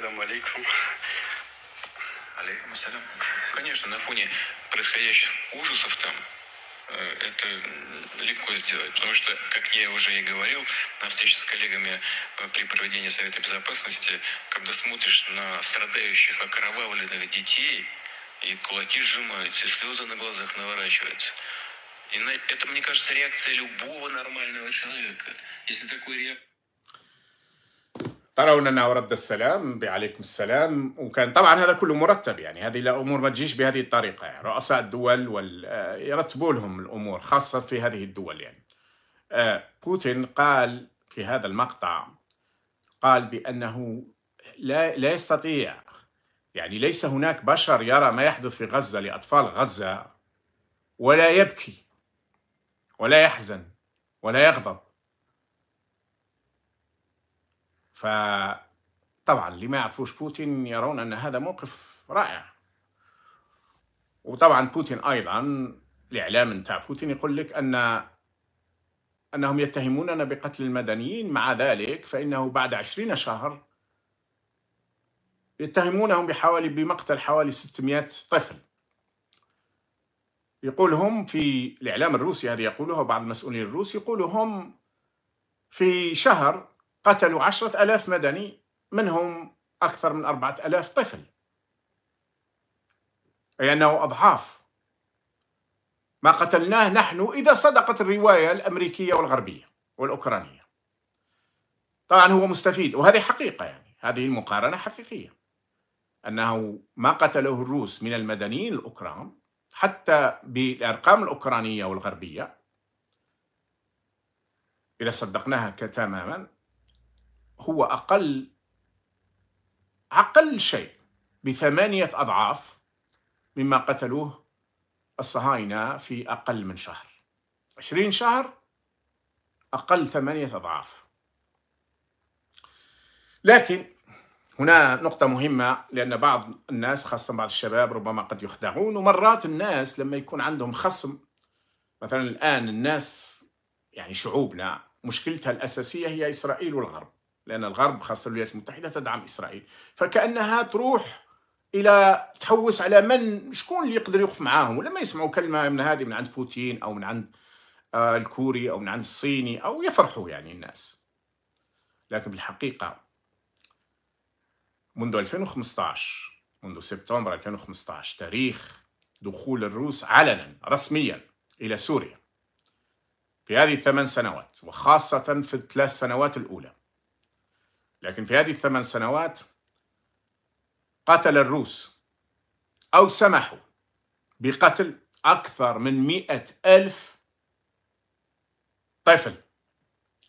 Ассаламу алейкум. Алейкум ассалям. Конечно, на фоне происходящих ужасов там э, это легко сделать, потому что, как я уже и говорил на встрече с коллегами э, при проведении Совета Безопасности, когда смотришь на страдающих, окровавленных детей, и кулаки сжимаются, и слезы на глазах наворачиваются. И на... это, мне кажется, реакция любого нормального человека. Если такой реакция... ترون أنه رد السلام عليكم السلام وكان طبعا هذا كله مرتب يعني هذه الأمور ما تجيش بهذه الطريقة يعني رؤساء الدول وال... آه، يرتبوا لهم الأمور خاصة في هذه الدول يعني آه، بوتين قال في هذا المقطع قال بأنه لا, لا يستطيع يعني ليس هناك بشر يرى ما يحدث في غزة لأطفال غزة ولا يبكي ولا يحزن ولا يغضب فطبعا اللي ما يعرفوش بوتين يرون أن هذا موقف رائع وطبعا بوتين أيضا الإعلام نتاع بوتين يقول لك أن أنهم يتهموننا بقتل المدنيين مع ذلك فإنه بعد عشرين شهر يتهمونهم بحوالي بمقتل حوالي 600 طفل يقول هم في الإعلام الروسي هذه يقولها بعض المسؤولين الروس يقولوا هم في شهر قتلوا عشرة ألاف مدني منهم أكثر من أربعة ألاف طفل أي أنه أضعاف ما قتلناه نحن إذا صدقت الرواية الأمريكية والغربية والأوكرانية طبعا هو مستفيد وهذه حقيقة يعني هذه المقارنة حقيقية أنه ما قتله الروس من المدنيين الأوكران حتى بالأرقام الأوكرانية والغربية إذا صدقناها تماما هو أقل أقل شيء بثمانية أضعاف مما قتلوه الصهاينة في أقل من شهر عشرين شهر أقل ثمانية أضعاف لكن هنا نقطة مهمة لأن بعض الناس خاصة بعض الشباب ربما قد يخدعون ومرات الناس لما يكون عندهم خصم مثلا الآن الناس يعني شعوبنا مشكلتها الأساسية هي إسرائيل والغرب لأن الغرب خاصة الولايات المتحدة تدعم إسرائيل فكأنها تروح إلى تحوس على من شكون اللي يقدر يوقف معاهم ولما يسمعوا كلمة من هذه من عند بوتين أو من عند آه، الكوري أو من عند الصيني أو يفرحوا يعني الناس لكن بالحقيقة منذ 2015 منذ سبتمبر 2015 تاريخ دخول الروس علنا رسميا إلى سوريا في هذه الثمان سنوات وخاصة في الثلاث سنوات الأولى لكن في هذه الثمان سنوات قتل الروس أو سمحوا بقتل أكثر من مئة ألف طفل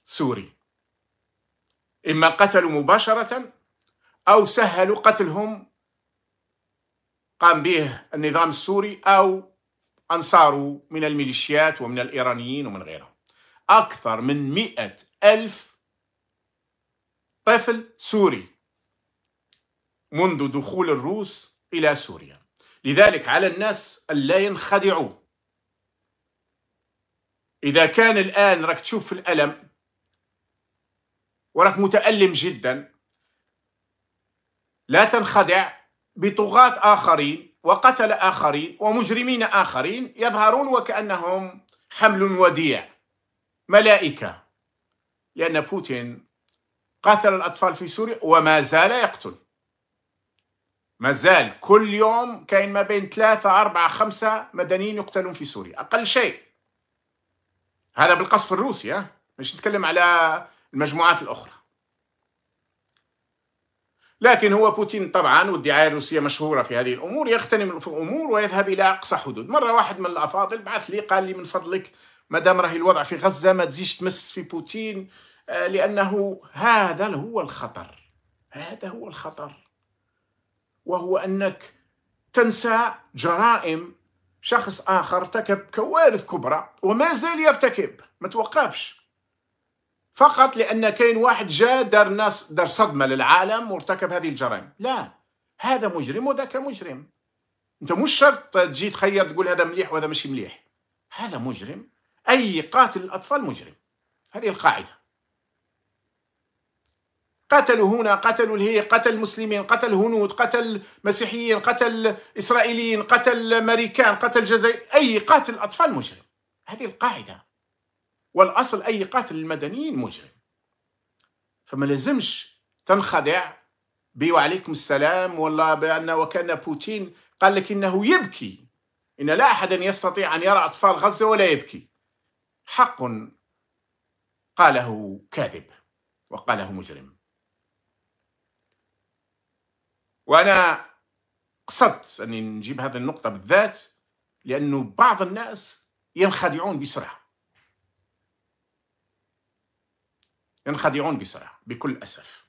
سوري إما قتلوا مباشرة أو سهلوا قتلهم قام به النظام السوري أو أنصاره من الميليشيات ومن الإيرانيين ومن غيرهم أكثر من مئة ألف طفل سوري منذ دخول الروس إلى سوريا لذلك على الناس ألا ينخدعوا إذا كان الآن راك تشوف في الألم وراك متألم جدا لا تنخدع بطغاة آخرين وقتل آخرين ومجرمين آخرين يظهرون وكأنهم حمل وديع ملائكة لأن بوتين قتل الأطفال في سوريا وما زال يقتل ما زال كل يوم كاين ما بين ثلاثة أربعة خمسة مدنيين يقتلون في سوريا أقل شيء هذا بالقصف الروسي ها مش نتكلم على المجموعات الأخرى لكن هو بوتين طبعا والدعاية الروسية مشهورة في هذه الأمور يغتنم في الأمور ويذهب إلى أقصى حدود مرة واحد من الأفاضل بعث لي قال لي من فضلك ما دام راهي الوضع في غزة ما تزيش تمس في بوتين آه، لأنه هذا هو الخطر هذا هو الخطر وهو أنك تنسى جرائم شخص آخر ارتكب كوارث كبرى وما زال يرتكب ما توقفش فقط لأن كاين واحد جاء دار ناس دار صدمة للعالم وارتكب هذه الجرائم لا هذا مجرم وذاك مجرم انت مش شرط تجي تخير تقول هذا مليح وهذا مش مليح هذا مجرم اي قاتل الاطفال مجرم هذه القاعده قتلوا هنا قتلوا الهي قتل مسلمين قتل هنود قتل مسيحيين قتل إسرائيليين قتل أمريكان قتل جزائر أي قاتل أطفال مجرم هذه القاعدة والأصل أي قاتل المدنيين مجرم فما لازمش تنخدع بي وعليكم السلام والله بأن وكان بوتين قال لك إنه يبكي إن لا أحد يستطيع أن يرى أطفال غزة ولا يبكي حق قاله كاذب وقاله مجرم وانا قصدت اني نجيب هذه النقطه بالذات لانه بعض الناس ينخدعون بسرعه ينخدعون بسرعه بكل اسف